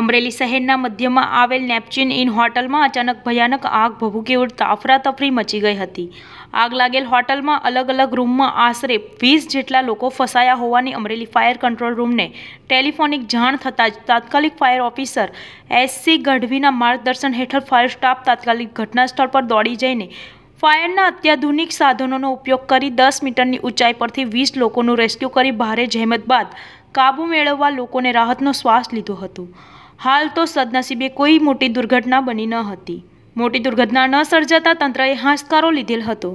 અમરેલી શહેરના મધ્યમાં આવેલ નેપચિન ઇન હોટલમાં અચાનક ભયાનક આગ ભભૂકી ઉઠતા અફરાતફરી મચી ગઈ હતી આગ લાગેલ હોટલમાં અલગ અલગ રૂમમાં આશરે વીસ જેટલા લોકો ફસાયા હોવાની અમરેલી ફાયર કંટ્રોલ રૂમને ટેલિફોનિક જાણ થતાં જ તાત્કાલિક ફાયર ઓફિસર એસસી ગઢવીના માર્ગદર્શન હેઠળ ફાયર સ્ટાફ તાત્કાલિક ઘટનાસ્થળ પર દોડી જઈને ફાયરના અત્યાધુનિક સાધનોનો ઉપયોગ કરી દસ મીટરની ઊંચાઈ પરથી વીસ લોકોનું રેસ્ક્યુ કરી ભારે જહેમત બાદ કાબૂ મેળવવા લોકોને રાહતનો શ્વાસ લીધો હતો હાલ તો સદનસીબે કોઈ મોટી દુર્ઘટના બની ન હતી મોટી દુર્ઘટના ન સર્જાતા તંત્રએ હાશકારો લીધેલ હતો